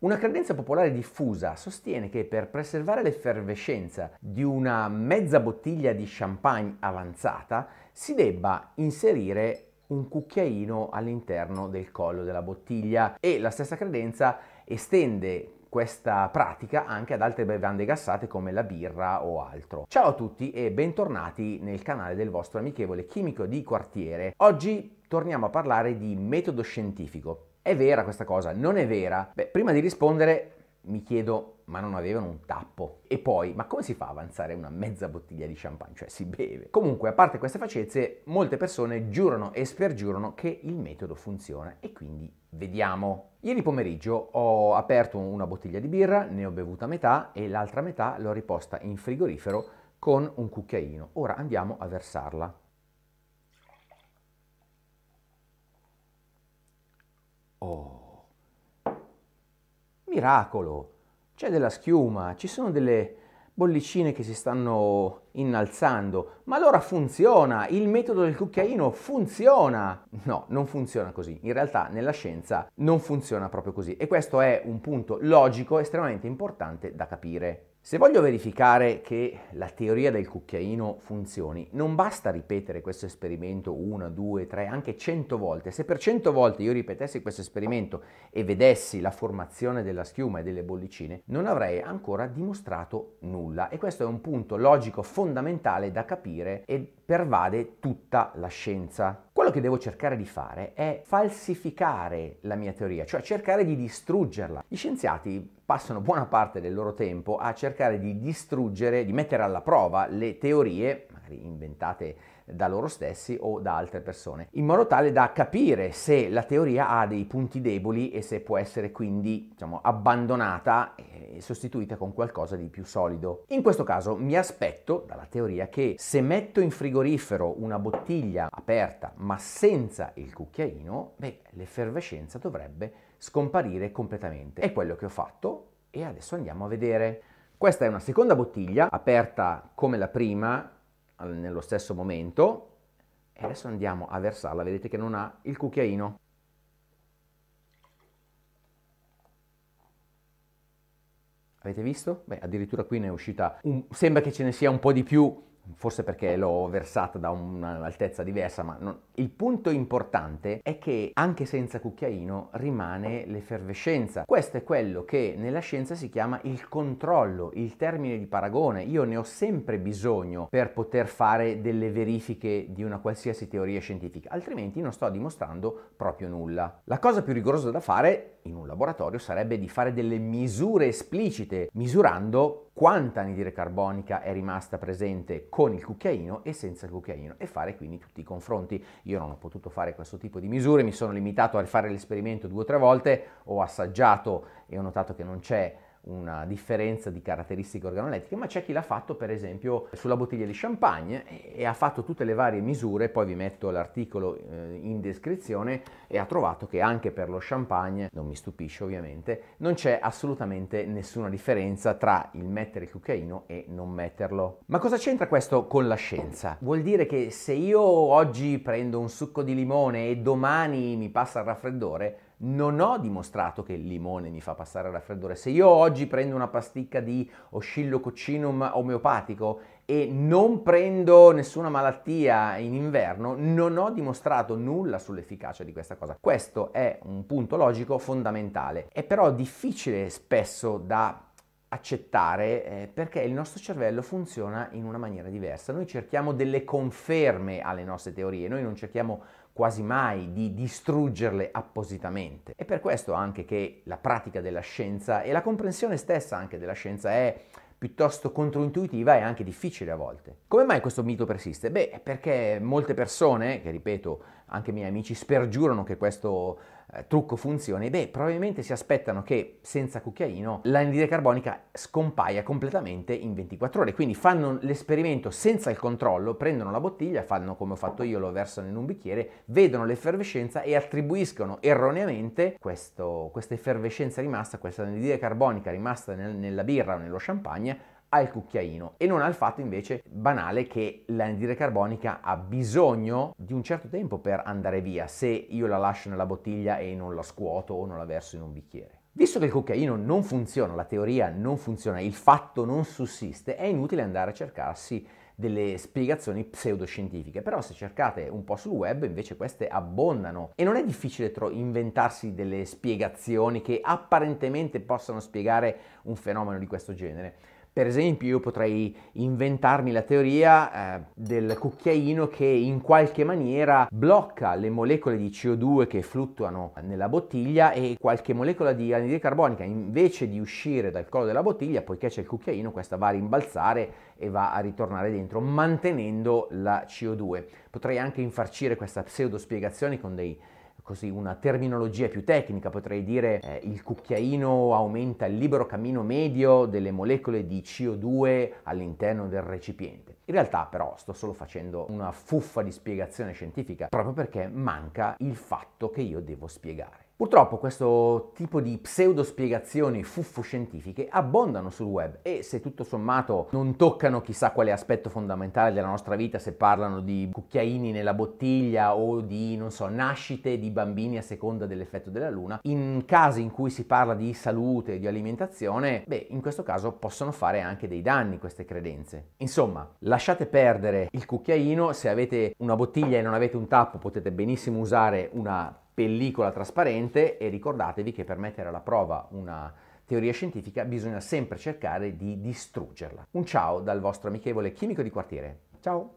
Una credenza popolare diffusa sostiene che per preservare l'effervescenza di una mezza bottiglia di champagne avanzata si debba inserire un cucchiaino all'interno del collo della bottiglia e la stessa credenza estende questa pratica anche ad altre bevande gassate come la birra o altro. Ciao a tutti e bentornati nel canale del vostro amichevole chimico di quartiere. Oggi torniamo a parlare di metodo scientifico è vera questa cosa? Non è vera? Beh, prima di rispondere mi chiedo ma non avevano un tappo. E poi, ma come si fa a avanzare una mezza bottiglia di champagne? Cioè si beve. Comunque, a parte queste facezze, molte persone giurano e spergiurano che il metodo funziona e quindi vediamo. Ieri pomeriggio ho aperto una bottiglia di birra, ne ho bevuta metà e l'altra metà l'ho riposta in frigorifero con un cucchiaino. Ora andiamo a versarla. Oh, miracolo! C'è della schiuma, ci sono delle bollicine che si stanno innalzando. Ma allora funziona, il metodo del cucchiaino funziona. No, non funziona così. In realtà nella scienza non funziona proprio così e questo è un punto logico estremamente importante da capire. Se voglio verificare che la teoria del cucchiaino funzioni, non basta ripetere questo esperimento una, due, tre, anche cento volte. Se per cento volte io ripetessi questo esperimento e vedessi la formazione della schiuma e delle bollicine, non avrei ancora dimostrato nulla. E questo è un punto logico fondamentale fondamentale da capire e pervade tutta la scienza. Quello che devo cercare di fare è falsificare la mia teoria, cioè cercare di distruggerla. Gli scienziati passano buona parte del loro tempo a cercare di distruggere, di mettere alla prova le teorie sacri inventate da loro stessi o da altre persone, in modo tale da capire se la teoria ha dei punti deboli e se può essere quindi diciamo, abbandonata e sostituita con qualcosa di più solido. In questo caso mi aspetto dalla teoria che se metto in frigorifero una bottiglia aperta ma senza il cucchiaino, beh, l'effervescenza dovrebbe scomparire completamente. È quello che ho fatto e adesso andiamo a vedere. Questa è una seconda bottiglia aperta come la prima nello stesso momento e adesso andiamo a versarla, vedete che non ha il cucchiaino. Avete visto? Beh, addirittura qui ne è uscita un... sembra che ce ne sia un po' di più forse perché l'ho versata da un'altezza diversa, ma non... il punto importante è che anche senza cucchiaino rimane l'effervescenza. Questo è quello che nella scienza si chiama il controllo, il termine di paragone. Io ne ho sempre bisogno per poter fare delle verifiche di una qualsiasi teoria scientifica, altrimenti non sto dimostrando proprio nulla. La cosa più rigorosa da fare in un laboratorio sarebbe di fare delle misure esplicite, misurando quanta anidride carbonica è rimasta presente con il cucchiaino e senza il cucchiaino e fare quindi tutti i confronti. Io non ho potuto fare questo tipo di misure, mi sono limitato a rifare l'esperimento due o tre volte, ho assaggiato e ho notato che non c'è una differenza di caratteristiche organolettiche, ma c'è chi l'ha fatto per esempio sulla bottiglia di champagne e, ha fatto tutte le varie misure, poi vi metto l'articolo eh, in descrizione e ha trovato che anche per lo champagne, non mi stupisce ovviamente, non c'è assolutamente nessuna differenza tra il mettere il cucchiaino e non metterlo. Ma cosa c'entra questo con la scienza? Vuol dire che se io oggi prendo un succo di limone e domani mi passa il raffreddore, non ho dimostrato che il limone mi fa passare il raffreddore. Se io oggi prendo una pasticca di oscillococcinum omeopatico e non prendo nessuna malattia in inverno, non ho dimostrato nulla sull'efficacia di questa cosa. Questo è un punto logico fondamentale. È però difficile spesso da accettare eh, perché il nostro cervello funziona in una maniera diversa. Noi cerchiamo delle conferme alle nostre teorie, noi non cerchiamo quasi mai di distruggerle appositamente. È per questo anche che la pratica della scienza e la comprensione stessa anche della scienza è piuttosto controintuitiva e anche difficile a volte. Come mai questo mito persiste? Beh, perché molte persone, che ripeto, anche i miei amici spergiurano che questo eh, trucco funzioni, beh, probabilmente si aspettano che senza cucchiaino l'anidride carbonica scompaia completamente in 24 ore. Quindi fanno l'esperimento senza il controllo, prendono la bottiglia, fanno come ho fatto io, lo versano in un bicchiere, vedono l'effervescenza e attribuiscono erroneamente questo, questa effervescenza rimasta, questa anidride carbonica rimasta nel, nella birra o nello champagne al cucchiaino e non al fatto invece banale che l'anidride carbonica ha bisogno di un certo tempo per andare via se io la lascio nella bottiglia e non la scuoto o non la verso in un bicchiere. Visto che il cucchiaino non funziona, la teoria non funziona, il fatto non sussiste, è inutile andare a cercarsi delle spiegazioni pseudoscientifiche, però se cercate un po' sul web invece queste abbondano e non è difficile tro- inventarsi delle spiegazioni che apparentemente possano spiegare un fenomeno di questo genere. Per esempio io potrei inventarmi la teoria eh, del cucchiaino che in qualche maniera blocca le molecole di CO2 che fluttuano nella bottiglia e qualche molecola di anidride carbonica invece di uscire dal collo della bottiglia, poiché c'è il cucchiaino, questa va a rimbalzare e va a ritornare dentro mantenendo la CO2. Potrei anche infarcire questa pseudospiegazione con dei così una terminologia più tecnica, potrei dire eh, il cucchiaino aumenta il libero cammino medio delle molecole di CO2 all'interno del recipiente. In realtà però sto solo facendo una fuffa di spiegazione scientifica proprio perché manca il fatto che io devo spiegare. Purtroppo questo tipo di pseudo pseudospiegazioni fuffoscientifiche abbondano sul web e se tutto sommato non toccano chissà quale aspetto fondamentale della nostra vita se parlano di cucchiaini nella bottiglia o di, non so, nascite di bambini a seconda dell'effetto della luna, in casi in cui si parla di salute, di alimentazione, beh, in questo caso possono fare anche dei danni queste credenze. Insomma, lasciate perdere il cucchiaino, se avete una bottiglia e non avete un tappo potete benissimo usare una pellicola trasparente e ricordatevi che per mettere alla prova una teoria scientifica bisogna sempre cercare di distruggerla. Un ciao dal vostro amichevole chimico di quartiere. Ciao!